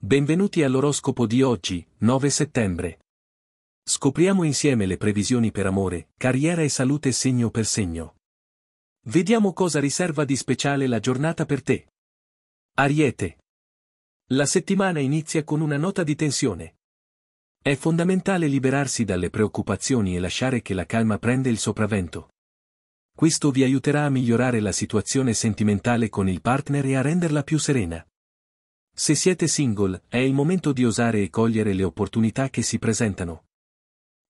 Benvenuti all'oroscopo di oggi, 9 settembre. Scopriamo insieme le previsioni per amore, carriera e salute segno per segno. Vediamo cosa riserva di speciale la giornata per te. Ariete. La settimana inizia con una nota di tensione. È fondamentale liberarsi dalle preoccupazioni e lasciare che la calma prenda il sopravvento. Questo vi aiuterà a migliorare la situazione sentimentale con il partner e a renderla più serena. Se siete single, è il momento di osare e cogliere le opportunità che si presentano.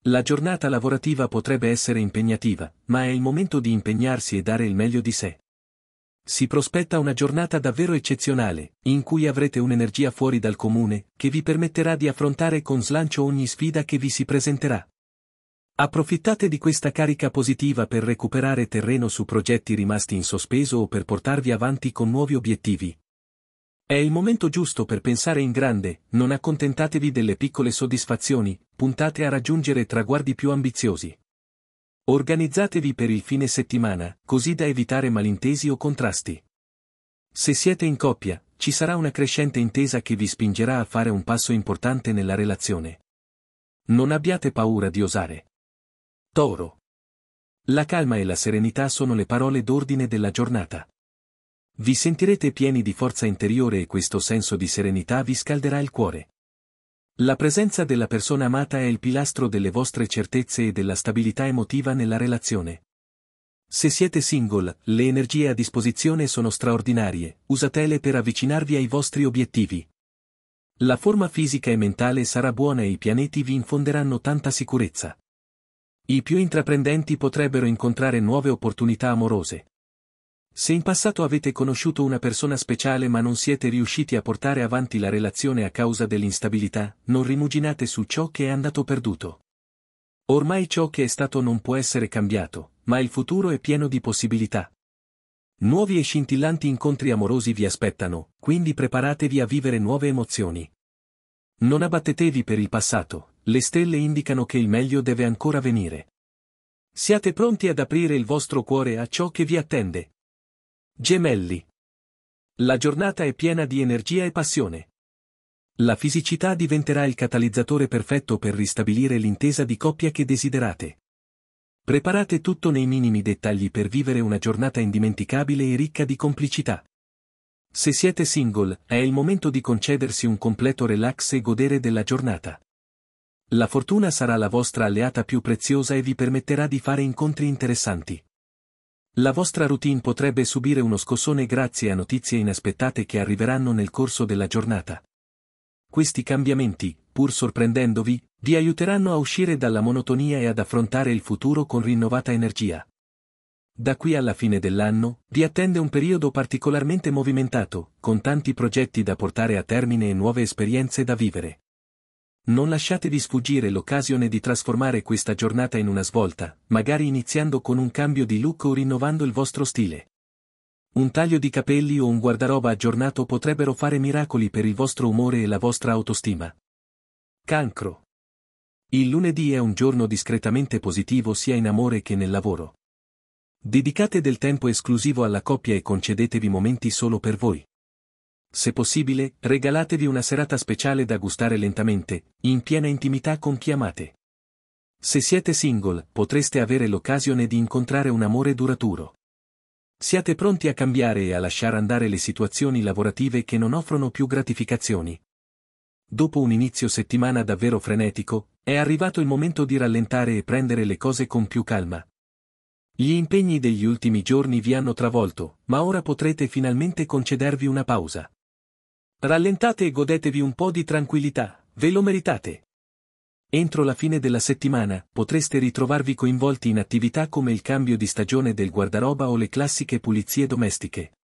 La giornata lavorativa potrebbe essere impegnativa, ma è il momento di impegnarsi e dare il meglio di sé. Si prospetta una giornata davvero eccezionale, in cui avrete un'energia fuori dal comune, che vi permetterà di affrontare con slancio ogni sfida che vi si presenterà. Approfittate di questa carica positiva per recuperare terreno su progetti rimasti in sospeso o per portarvi avanti con nuovi obiettivi, è il momento giusto per pensare in grande, non accontentatevi delle piccole soddisfazioni, puntate a raggiungere traguardi più ambiziosi. Organizzatevi per il fine settimana, così da evitare malintesi o contrasti. Se siete in coppia, ci sarà una crescente intesa che vi spingerà a fare un passo importante nella relazione. Non abbiate paura di osare. Toro. La calma e la serenità sono le parole d'ordine della giornata. Vi sentirete pieni di forza interiore e questo senso di serenità vi scalderà il cuore. La presenza della persona amata è il pilastro delle vostre certezze e della stabilità emotiva nella relazione. Se siete single, le energie a disposizione sono straordinarie, usatele per avvicinarvi ai vostri obiettivi. La forma fisica e mentale sarà buona e i pianeti vi infonderanno tanta sicurezza. I più intraprendenti potrebbero incontrare nuove opportunità amorose. Se in passato avete conosciuto una persona speciale ma non siete riusciti a portare avanti la relazione a causa dell'instabilità, non rimuginate su ciò che è andato perduto. Ormai ciò che è stato non può essere cambiato, ma il futuro è pieno di possibilità. Nuovi e scintillanti incontri amorosi vi aspettano, quindi preparatevi a vivere nuove emozioni. Non abbattetevi per il passato, le stelle indicano che il meglio deve ancora venire. Siate pronti ad aprire il vostro cuore a ciò che vi attende. Gemelli. La giornata è piena di energia e passione. La fisicità diventerà il catalizzatore perfetto per ristabilire l'intesa di coppia che desiderate. Preparate tutto nei minimi dettagli per vivere una giornata indimenticabile e ricca di complicità. Se siete single, è il momento di concedersi un completo relax e godere della giornata. La fortuna sarà la vostra alleata più preziosa e vi permetterà di fare incontri interessanti. La vostra routine potrebbe subire uno scossone grazie a notizie inaspettate che arriveranno nel corso della giornata. Questi cambiamenti, pur sorprendendovi, vi aiuteranno a uscire dalla monotonia e ad affrontare il futuro con rinnovata energia. Da qui alla fine dell'anno, vi attende un periodo particolarmente movimentato, con tanti progetti da portare a termine e nuove esperienze da vivere. Non lasciatevi sfuggire l'occasione di trasformare questa giornata in una svolta, magari iniziando con un cambio di look o rinnovando il vostro stile. Un taglio di capelli o un guardaroba aggiornato potrebbero fare miracoli per il vostro umore e la vostra autostima. Cancro. Il lunedì è un giorno discretamente positivo sia in amore che nel lavoro. Dedicate del tempo esclusivo alla coppia e concedetevi momenti solo per voi. Se possibile, regalatevi una serata speciale da gustare lentamente, in piena intimità con chi amate. Se siete single, potreste avere l'occasione di incontrare un amore duraturo. Siate pronti a cambiare e a lasciare andare le situazioni lavorative che non offrono più gratificazioni. Dopo un inizio settimana davvero frenetico, è arrivato il momento di rallentare e prendere le cose con più calma. Gli impegni degli ultimi giorni vi hanno travolto, ma ora potrete finalmente concedervi una pausa. Rallentate e godetevi un po' di tranquillità, ve lo meritate. Entro la fine della settimana potreste ritrovarvi coinvolti in attività come il cambio di stagione del guardaroba o le classiche pulizie domestiche.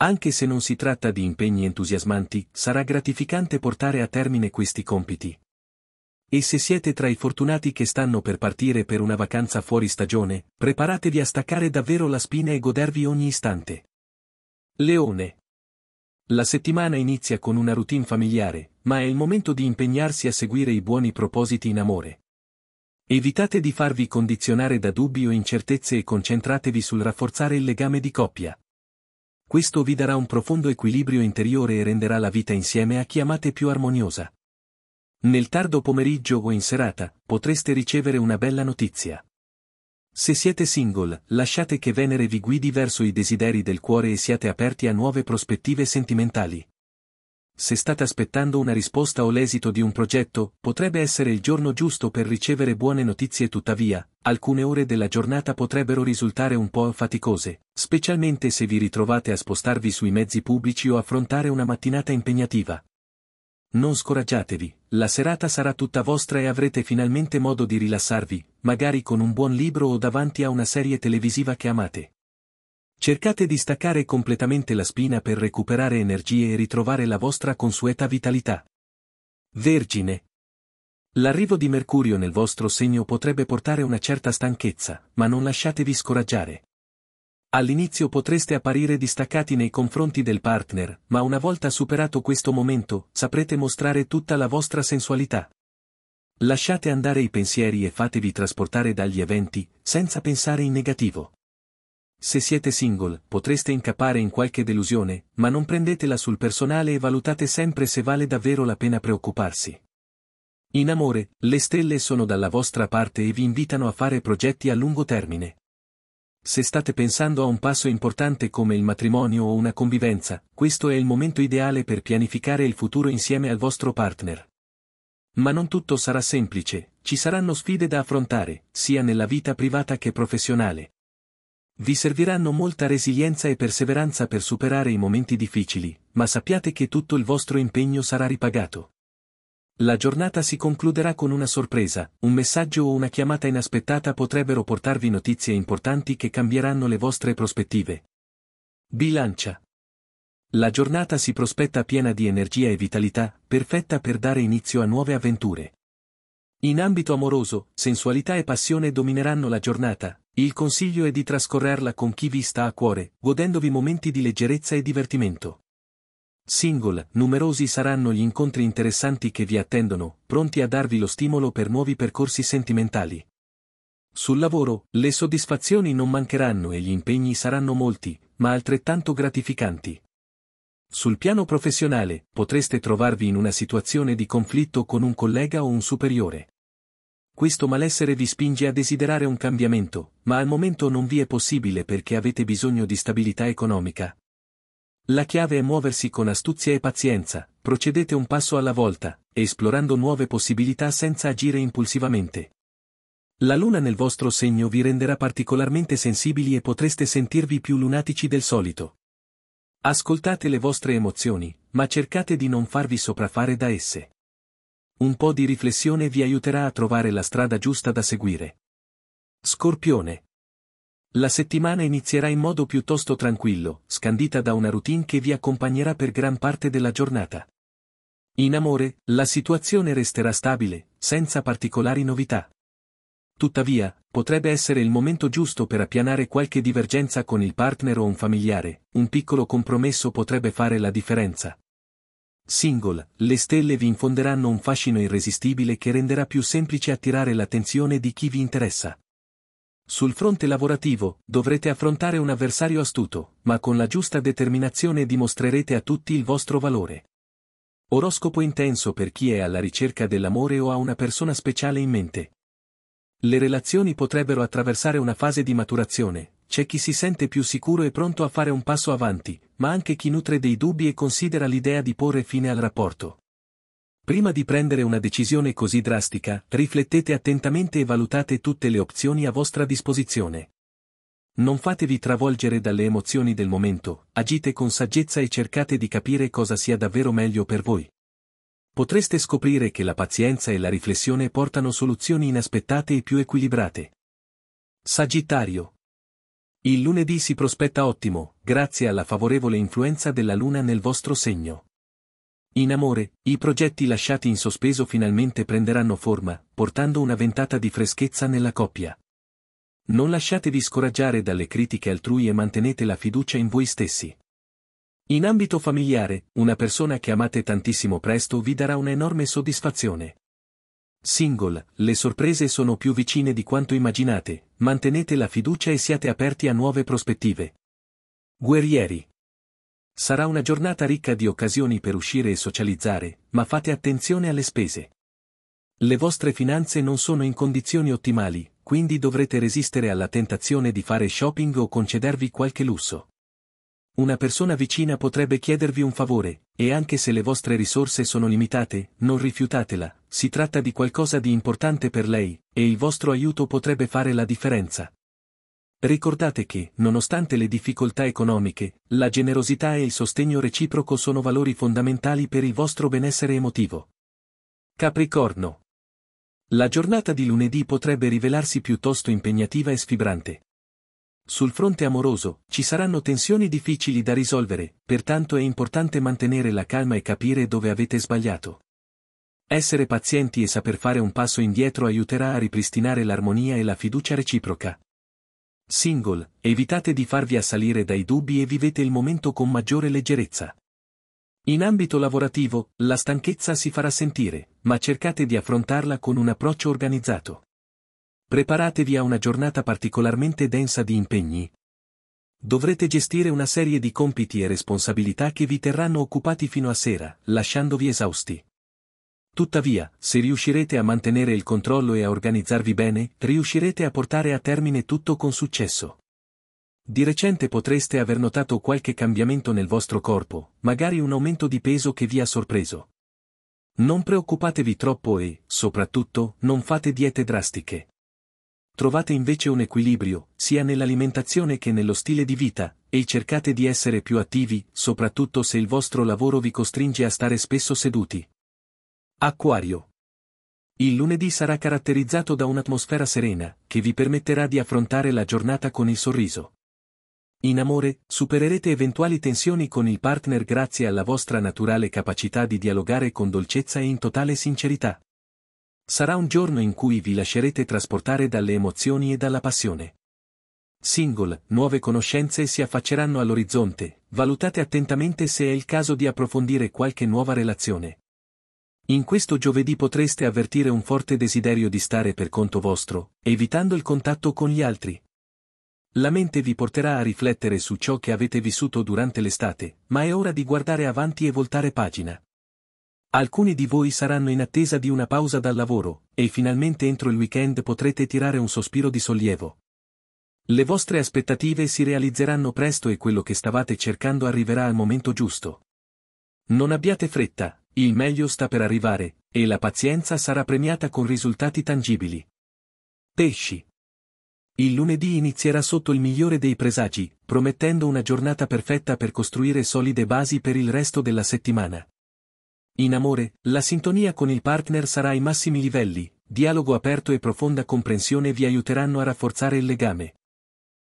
Anche se non si tratta di impegni entusiasmanti, sarà gratificante portare a termine questi compiti. E se siete tra i fortunati che stanno per partire per una vacanza fuori stagione, preparatevi a staccare davvero la spina e godervi ogni istante. Leone la settimana inizia con una routine familiare, ma è il momento di impegnarsi a seguire i buoni propositi in amore. Evitate di farvi condizionare da dubbi o incertezze e concentratevi sul rafforzare il legame di coppia. Questo vi darà un profondo equilibrio interiore e renderà la vita insieme a chi amate più armoniosa. Nel tardo pomeriggio o in serata, potreste ricevere una bella notizia. Se siete single, lasciate che Venere vi guidi verso i desideri del cuore e siate aperti a nuove prospettive sentimentali. Se state aspettando una risposta o l'esito di un progetto, potrebbe essere il giorno giusto per ricevere buone notizie tuttavia, alcune ore della giornata potrebbero risultare un po' faticose, specialmente se vi ritrovate a spostarvi sui mezzi pubblici o affrontare una mattinata impegnativa. Non scoraggiatevi, la serata sarà tutta vostra e avrete finalmente modo di rilassarvi, magari con un buon libro o davanti a una serie televisiva che amate. Cercate di staccare completamente la spina per recuperare energie e ritrovare la vostra consueta vitalità. Vergine. L'arrivo di Mercurio nel vostro segno potrebbe portare una certa stanchezza, ma non lasciatevi scoraggiare. All'inizio potreste apparire distaccati nei confronti del partner, ma una volta superato questo momento, saprete mostrare tutta la vostra sensualità. Lasciate andare i pensieri e fatevi trasportare dagli eventi, senza pensare in negativo. Se siete single, potreste incappare in qualche delusione, ma non prendetela sul personale e valutate sempre se vale davvero la pena preoccuparsi. In amore, le stelle sono dalla vostra parte e vi invitano a fare progetti a lungo termine. Se state pensando a un passo importante come il matrimonio o una convivenza, questo è il momento ideale per pianificare il futuro insieme al vostro partner. Ma non tutto sarà semplice, ci saranno sfide da affrontare, sia nella vita privata che professionale. Vi serviranno molta resilienza e perseveranza per superare i momenti difficili, ma sappiate che tutto il vostro impegno sarà ripagato. La giornata si concluderà con una sorpresa, un messaggio o una chiamata inaspettata potrebbero portarvi notizie importanti che cambieranno le vostre prospettive. Bilancia. La giornata si prospetta piena di energia e vitalità, perfetta per dare inizio a nuove avventure. In ambito amoroso, sensualità e passione domineranno la giornata, il consiglio è di trascorrerla con chi vi sta a cuore, godendovi momenti di leggerezza e divertimento. Single, numerosi saranno gli incontri interessanti che vi attendono, pronti a darvi lo stimolo per nuovi percorsi sentimentali. Sul lavoro, le soddisfazioni non mancheranno e gli impegni saranno molti, ma altrettanto gratificanti. Sul piano professionale, potreste trovarvi in una situazione di conflitto con un collega o un superiore. Questo malessere vi spinge a desiderare un cambiamento, ma al momento non vi è possibile perché avete bisogno di stabilità economica, la chiave è muoversi con astuzia e pazienza, procedete un passo alla volta, esplorando nuove possibilità senza agire impulsivamente. La luna nel vostro segno vi renderà particolarmente sensibili e potreste sentirvi più lunatici del solito. Ascoltate le vostre emozioni, ma cercate di non farvi sopraffare da esse. Un po' di riflessione vi aiuterà a trovare la strada giusta da seguire. Scorpione, la settimana inizierà in modo piuttosto tranquillo, scandita da una routine che vi accompagnerà per gran parte della giornata. In amore, la situazione resterà stabile, senza particolari novità. Tuttavia, potrebbe essere il momento giusto per appianare qualche divergenza con il partner o un familiare, un piccolo compromesso potrebbe fare la differenza. Single, le stelle vi infonderanno un fascino irresistibile che renderà più semplice attirare l'attenzione di chi vi interessa. Sul fronte lavorativo, dovrete affrontare un avversario astuto, ma con la giusta determinazione dimostrerete a tutti il vostro valore. Oroscopo intenso per chi è alla ricerca dell'amore o ha una persona speciale in mente. Le relazioni potrebbero attraversare una fase di maturazione, c'è chi si sente più sicuro e pronto a fare un passo avanti, ma anche chi nutre dei dubbi e considera l'idea di porre fine al rapporto. Prima di prendere una decisione così drastica, riflettete attentamente e valutate tutte le opzioni a vostra disposizione. Non fatevi travolgere dalle emozioni del momento, agite con saggezza e cercate di capire cosa sia davvero meglio per voi. Potreste scoprire che la pazienza e la riflessione portano soluzioni inaspettate e più equilibrate. Sagittario. Il lunedì si prospetta ottimo, grazie alla favorevole influenza della Luna nel vostro segno. In amore, i progetti lasciati in sospeso finalmente prenderanno forma, portando una ventata di freschezza nella coppia. Non lasciatevi scoraggiare dalle critiche altrui e mantenete la fiducia in voi stessi. In ambito familiare, una persona che amate tantissimo presto vi darà un'enorme soddisfazione. Single, le sorprese sono più vicine di quanto immaginate, mantenete la fiducia e siate aperti a nuove prospettive. Guerrieri. Sarà una giornata ricca di occasioni per uscire e socializzare, ma fate attenzione alle spese. Le vostre finanze non sono in condizioni ottimali, quindi dovrete resistere alla tentazione di fare shopping o concedervi qualche lusso. Una persona vicina potrebbe chiedervi un favore, e anche se le vostre risorse sono limitate, non rifiutatela, si tratta di qualcosa di importante per lei, e il vostro aiuto potrebbe fare la differenza. Ricordate che, nonostante le difficoltà economiche, la generosità e il sostegno reciproco sono valori fondamentali per il vostro benessere emotivo. Capricorno. La giornata di lunedì potrebbe rivelarsi piuttosto impegnativa e sfibrante. Sul fronte amoroso, ci saranno tensioni difficili da risolvere, pertanto è importante mantenere la calma e capire dove avete sbagliato. Essere pazienti e saper fare un passo indietro aiuterà a ripristinare l'armonia e la fiducia reciproca. Single, evitate di farvi assalire dai dubbi e vivete il momento con maggiore leggerezza. In ambito lavorativo, la stanchezza si farà sentire, ma cercate di affrontarla con un approccio organizzato. Preparatevi a una giornata particolarmente densa di impegni. Dovrete gestire una serie di compiti e responsabilità che vi terranno occupati fino a sera, lasciandovi esausti. Tuttavia, se riuscirete a mantenere il controllo e a organizzarvi bene, riuscirete a portare a termine tutto con successo. Di recente potreste aver notato qualche cambiamento nel vostro corpo, magari un aumento di peso che vi ha sorpreso. Non preoccupatevi troppo e, soprattutto, non fate diete drastiche. Trovate invece un equilibrio, sia nell'alimentazione che nello stile di vita, e cercate di essere più attivi, soprattutto se il vostro lavoro vi costringe a stare spesso seduti. Acquario. Il lunedì sarà caratterizzato da un'atmosfera serena, che vi permetterà di affrontare la giornata con il sorriso. In amore, supererete eventuali tensioni con il partner grazie alla vostra naturale capacità di dialogare con dolcezza e in totale sincerità. Sarà un giorno in cui vi lascerete trasportare dalle emozioni e dalla passione. Single, nuove conoscenze si affacceranno all'orizzonte, valutate attentamente se è il caso di approfondire qualche nuova relazione. In questo giovedì potreste avvertire un forte desiderio di stare per conto vostro, evitando il contatto con gli altri. La mente vi porterà a riflettere su ciò che avete vissuto durante l'estate, ma è ora di guardare avanti e voltare pagina. Alcuni di voi saranno in attesa di una pausa dal lavoro, e finalmente entro il weekend potrete tirare un sospiro di sollievo. Le vostre aspettative si realizzeranno presto e quello che stavate cercando arriverà al momento giusto. Non abbiate fretta, il meglio sta per arrivare, e la pazienza sarà premiata con risultati tangibili. Pesci. Il lunedì inizierà sotto il migliore dei presagi, promettendo una giornata perfetta per costruire solide basi per il resto della settimana. In amore, la sintonia con il partner sarà ai massimi livelli, dialogo aperto e profonda comprensione vi aiuteranno a rafforzare il legame.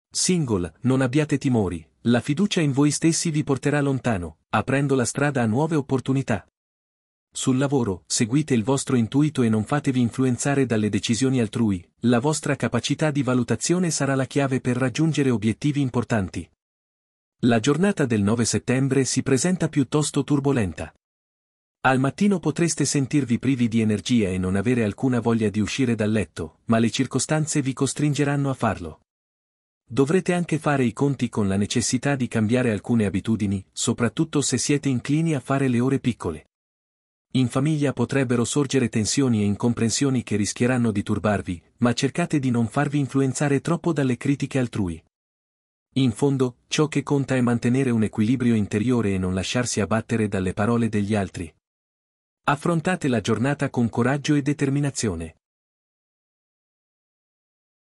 Single, non abbiate timori, la fiducia in voi stessi vi porterà lontano, aprendo la strada a nuove opportunità. Sul lavoro, seguite il vostro intuito e non fatevi influenzare dalle decisioni altrui, la vostra capacità di valutazione sarà la chiave per raggiungere obiettivi importanti. La giornata del 9 settembre si presenta piuttosto turbolenta. Al mattino potreste sentirvi privi di energia e non avere alcuna voglia di uscire dal letto, ma le circostanze vi costringeranno a farlo. Dovrete anche fare i conti con la necessità di cambiare alcune abitudini, soprattutto se siete inclini a fare le ore piccole. In famiglia potrebbero sorgere tensioni e incomprensioni che rischieranno di turbarvi, ma cercate di non farvi influenzare troppo dalle critiche altrui. In fondo, ciò che conta è mantenere un equilibrio interiore e non lasciarsi abbattere dalle parole degli altri. Affrontate la giornata con coraggio e determinazione.